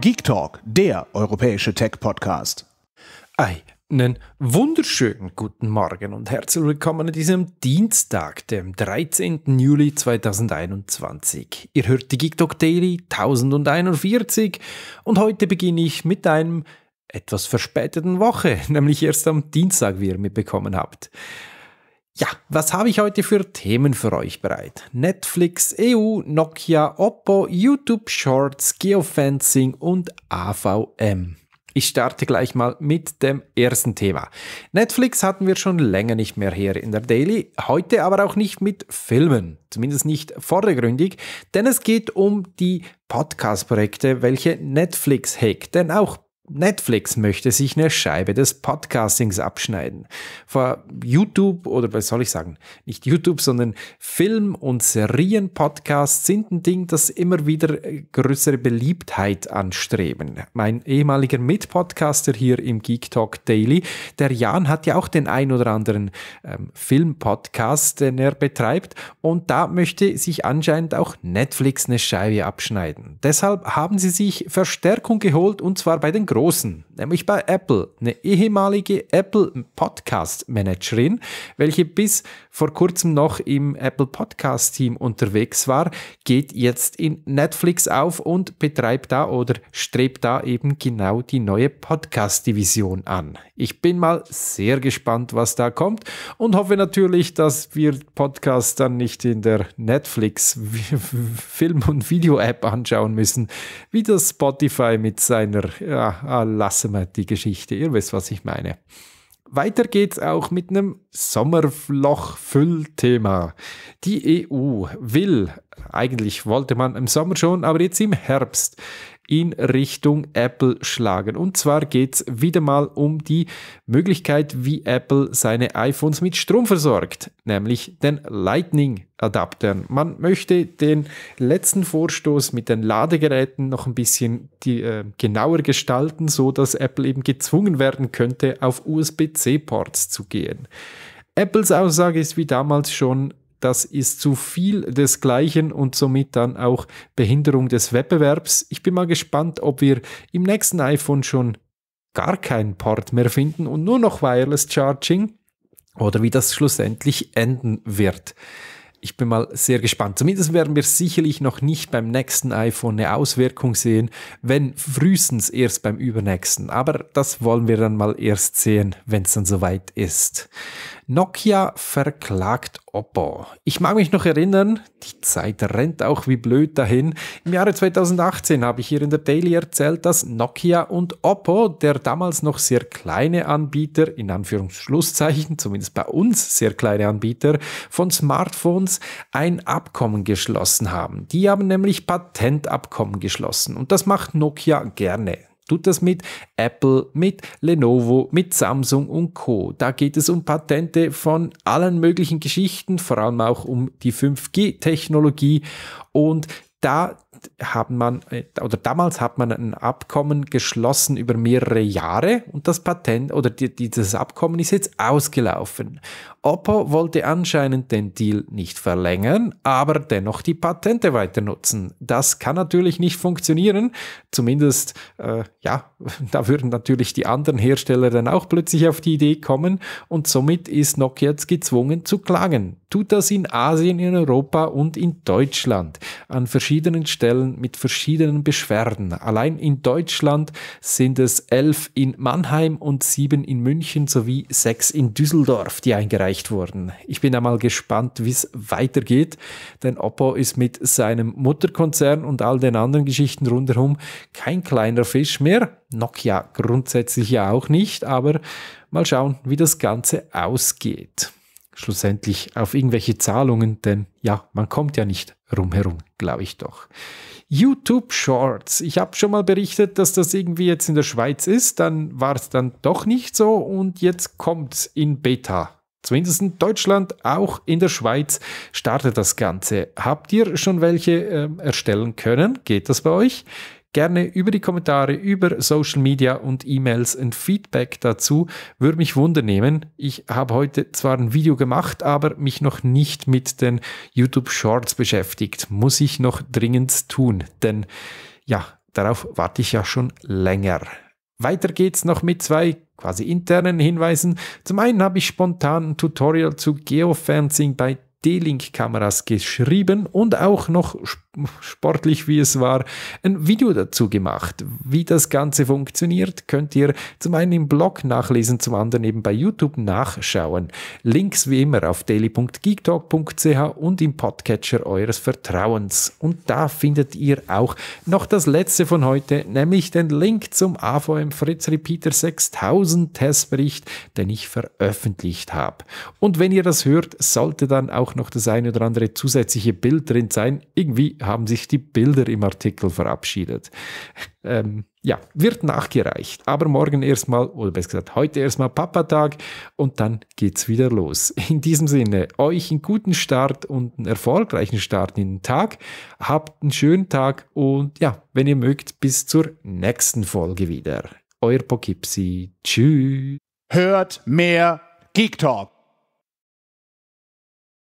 Geek Talk, der europäische Tech-Podcast. Einen wunderschönen guten Morgen und herzlich willkommen an diesem Dienstag, dem 13. Juli 2021. Ihr hört die Geek Talk Daily 1041 und heute beginne ich mit einem etwas verspäteten Woche, nämlich erst am Dienstag, wie ihr mitbekommen habt. Ja, was habe ich heute für Themen für euch bereit? Netflix, EU, Nokia, Oppo, YouTube Shorts, Geofencing und AVM. Ich starte gleich mal mit dem ersten Thema. Netflix hatten wir schon länger nicht mehr hier in der Daily, heute aber auch nicht mit Filmen, zumindest nicht vordergründig, denn es geht um die Podcast-Projekte, welche Netflix hackt. Denn auch Netflix möchte sich eine Scheibe des Podcastings abschneiden. Vor YouTube oder was soll ich sagen, nicht YouTube, sondern Film- und Serienpodcasts sind ein Ding, das immer wieder äh, größere Beliebtheit anstreben. Mein ehemaliger Mitpodcaster hier im Geek Talk Daily, der Jan, hat ja auch den ein oder anderen ähm, Filmpodcast, den er betreibt und da möchte sich anscheinend auch Netflix eine Scheibe abschneiden. Deshalb haben sie sich Verstärkung geholt und zwar bei den Großen, nämlich bei Apple, eine ehemalige Apple Podcast Managerin, welche bis vor kurzem noch im Apple Podcast Team unterwegs war, geht jetzt in Netflix auf und betreibt da oder strebt da eben genau die neue Podcast Division an. Ich bin mal sehr gespannt, was da kommt und hoffe natürlich, dass wir Podcasts dann nicht in der Netflix Film- und Video-App anschauen müssen, wie das Spotify mit seiner ja, äh, lassen wir die Geschichte. Ihr wisst, was ich meine. Weiter geht's auch mit einem Sommerloch-Füllthema. Die EU will, eigentlich wollte man im Sommer schon, aber jetzt im Herbst in Richtung Apple schlagen. Und zwar geht es wieder mal um die Möglichkeit, wie Apple seine iPhones mit Strom versorgt, nämlich den Lightning Adaptern. Man möchte den letzten Vorstoß mit den Ladegeräten noch ein bisschen die, äh, genauer gestalten, so dass Apple eben gezwungen werden könnte, auf USB-C-Ports zu gehen. Apples Aussage ist wie damals schon, das ist zu viel desgleichen und somit dann auch Behinderung des Wettbewerbs. Ich bin mal gespannt, ob wir im nächsten iPhone schon gar keinen Port mehr finden und nur noch Wireless Charging oder wie das schlussendlich enden wird. Ich bin mal sehr gespannt. Zumindest werden wir sicherlich noch nicht beim nächsten iPhone eine Auswirkung sehen, wenn frühestens erst beim übernächsten. Aber das wollen wir dann mal erst sehen, wenn es dann soweit ist. Nokia verklagt Oppo. Ich mag mich noch erinnern, die Zeit rennt auch wie blöd dahin. Im Jahre 2018 habe ich hier in der Daily erzählt, dass Nokia und Oppo, der damals noch sehr kleine Anbieter, in Anführungsschlusszeichen, zumindest bei uns sehr kleine Anbieter, von Smartphones ein Abkommen geschlossen haben. Die haben nämlich Patentabkommen geschlossen und das macht Nokia gerne tut das mit Apple, mit Lenovo, mit Samsung und Co. Da geht es um Patente von allen möglichen Geschichten, vor allem auch um die 5G-Technologie. Und da haben man äh, oder damals hat man ein Abkommen geschlossen über mehrere Jahre und das Patent oder die, dieses Abkommen ist jetzt ausgelaufen. Oppo wollte anscheinend den Deal nicht verlängern, aber dennoch die Patente weiter nutzen. Das kann natürlich nicht funktionieren. Zumindest äh, ja, da würden natürlich die anderen Hersteller dann auch plötzlich auf die Idee kommen und somit ist Nokia jetzt gezwungen zu klagen tut das in Asien, in Europa und in Deutschland an verschiedenen Stellen mit verschiedenen Beschwerden. Allein in Deutschland sind es elf in Mannheim und sieben in München sowie sechs in Düsseldorf, die eingereicht wurden. Ich bin einmal gespannt, wie es weitergeht, denn Oppo ist mit seinem Mutterkonzern und all den anderen Geschichten rundherum kein kleiner Fisch mehr. Nokia grundsätzlich ja auch nicht, aber mal schauen, wie das Ganze ausgeht schlussendlich auf irgendwelche Zahlungen, denn ja, man kommt ja nicht rumherum, glaube ich doch. YouTube Shorts. Ich habe schon mal berichtet, dass das irgendwie jetzt in der Schweiz ist, dann war es dann doch nicht so und jetzt kommt es in Beta. Zumindest in Deutschland, auch in der Schweiz startet das Ganze. Habt ihr schon welche äh, erstellen können? Geht das bei euch? Gerne über die Kommentare, über Social Media und E-Mails ein Feedback dazu. Würde mich wundernehmen. Ich habe heute zwar ein Video gemacht, aber mich noch nicht mit den YouTube Shorts beschäftigt. Muss ich noch dringend tun, denn ja, darauf warte ich ja schon länger. Weiter geht's noch mit zwei quasi internen Hinweisen. Zum einen habe ich spontan ein Tutorial zu Geofencing bei D-Link-Kameras geschrieben und auch noch spontan sportlich wie es war, ein Video dazu gemacht, wie das Ganze funktioniert. Könnt ihr zum einen im Blog nachlesen, zum anderen eben bei YouTube nachschauen. Links wie immer auf daily.geektalk.ch und im Podcatcher eures Vertrauens. Und da findet ihr auch noch das letzte von heute, nämlich den Link zum AVM Fritz Repeater 6000 Testbericht, den ich veröffentlicht habe. Und wenn ihr das hört, sollte dann auch noch das ein oder andere zusätzliche Bild drin sein. Irgendwie haben sich die Bilder im Artikel verabschiedet. Ähm, ja, wird nachgereicht. Aber morgen erstmal, oder besser gesagt, heute erstmal Papatag und dann geht's wieder los. In diesem Sinne, euch einen guten Start und einen erfolgreichen Start in den Tag. Habt einen schönen Tag und ja, wenn ihr mögt, bis zur nächsten Folge wieder. Euer Pokipsi. Tschüss. Hört mehr Geek Talk.